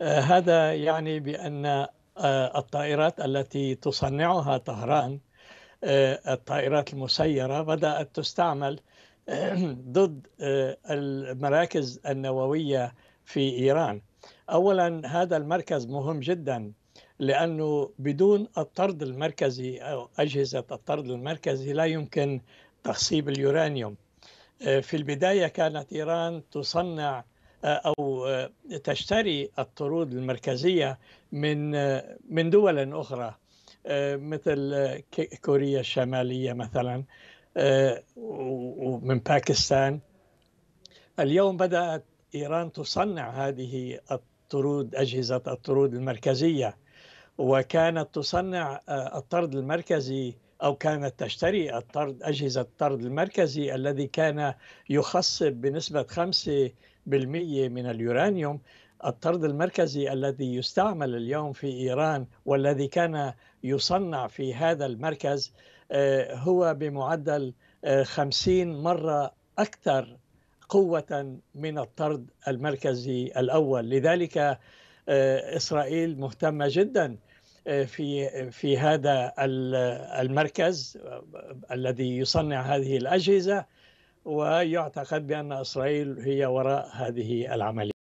آه، هذا يعني بأن آه، الطائرات التي تصنعها طهران آه، الطائرات المسيرة بدأت تستعمل ضد المراكز النووية في إيران أولا هذا المركز مهم جدا لأنه بدون الطرد المركزي أو أجهزة الطرد المركزي لا يمكن تخصيب اليورانيوم في البداية كانت إيران تصنع أو تشتري الطرود المركزية من من دول أخرى مثل كوريا الشمالية مثلا ومن باكستان اليوم بدأت إيران تصنع هذه الطرود أجهزة الطرود المركزية وكانت تصنع الطرد المركزي أو كانت تشتري الطرد أجهزة الطرد المركزي الذي كان يخصب بنسبة 5% من اليورانيوم الطرد المركزي الذي يستعمل اليوم في إيران والذي كان يصنع في هذا المركز آه، هو بمعدل 50 آه، مرة أكثر قوة من الطرد المركزي الأول لذلك آه، إسرائيل مهتمة جداً في في هذا المركز الذي يصنع هذه الاجهزه ويعتقد بان اسرائيل هي وراء هذه العمليه